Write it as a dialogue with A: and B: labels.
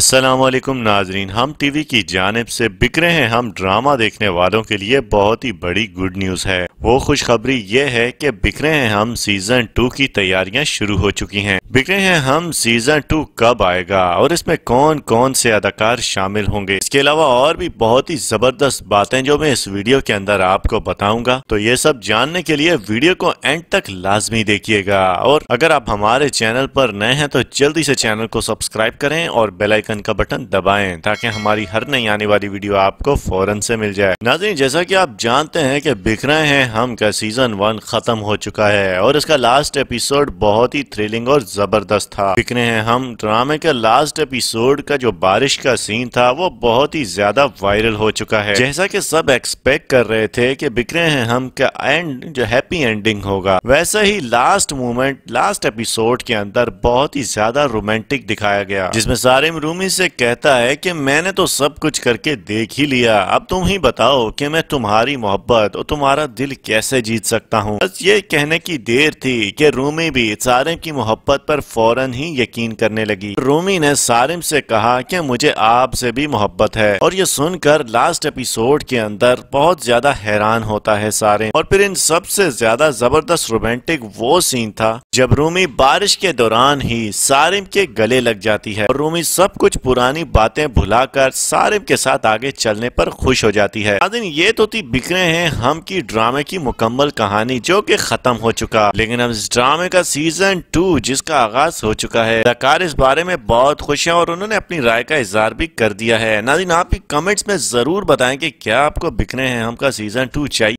A: असलम नाजरीन हम T V की जानब से बिक रहे हैं हम ड्रामा देखने वालों के लिए बहुत ही बड़ी गुड न्यूज़ है वो खुशखबरी ये है कि बिक रहे हैं हम सीज़न टू की तैयारियां शुरू हो चुकी हैं बिक रहे हैं हम सीज़न टू कब आएगा और इसमें कौन कौन से अदाकार शामिल होंगे इसके अलावा और भी बहुत ही ज़बरदस्त बातें जो मैं इस वीडियो के अंदर आपको बताऊंगा तो ये सब जानने के लिए वीडियो को एंड तक लाजमी देखिएगा और अगर आप हमारे चैनल पर नए हैं तो जल्दी से चैनल को सब्सक्राइब करें और बेलाइकन आइकन का बटन दबाएं ताकि हमारी हर नई आने वाली वीडियो आपको फौरन से मिल जाए ना जैसा कि आप जानते हैं कि बिख रहे हैं हम का सीजन वन खत्म हो चुका है और इसका लास्ट एपिसोड बहुत ही थ्रिलिंग और जबरदस्त था बिख रहे हैं हम ड्रामे के लास्ट एपिसोड का जो बारिश का सीन था वो बहुत ही ज्यादा वायरल हो चुका है जैसा की सब एक्सपेक्ट कर रहे थे की बिख रहे हैं हम का एंड जो हैप्पी एंडिंग होगा वैसे ही लास्ट मोमेंट लास्ट एपिसोड के अंदर बहुत ही ज्यादा रोमांटिक दिखाया गया जिसमें सारे रूम आदमी से कहता है कि मैंने तो सब कुछ करके देख ही लिया अब तुम ही बताओ कि मैं तुम्हारी मोहब्बत और तुम्हारा दिल कैसे जीत सकता हूँ बस ये कहने की देर थी कि रोमी भी सारिम की मोहब्बत पर फौरन ही यकीन करने लगी रोमी ने सारिम से कहा कि मुझे आपसे भी मोहब्बत है और ये सुनकर लास्ट एपिसोड के अंदर बहुत ज्यादा हैरान होता है सारिम और फिर इन सबसे ज्यादा जबरदस्त रोमांटिक वो सीन था जब रूमी बारिश के दौरान ही सारिम के गले लग जाती है और रूमी सब कुछ कुछ पुरानी बातें भुलाकर सारे के साथ आगे चलने पर खुश हो जाती है दिन ये तो थी बिखरे हैं हम की ड्रामे की मुकम्मल कहानी जो कि खत्म हो चुका लेकिन अब इस ड्रामे का सीजन टू जिसका आगाज हो चुका है अदाकार इस बारे में बहुत खुश है और उन्होंने अपनी राय का इजहार भी कर दिया है नादिन आप ही कमेंट्स में जरूर बताए की क्या आपको बिखरे हैं हम का सीजन टू चाहिए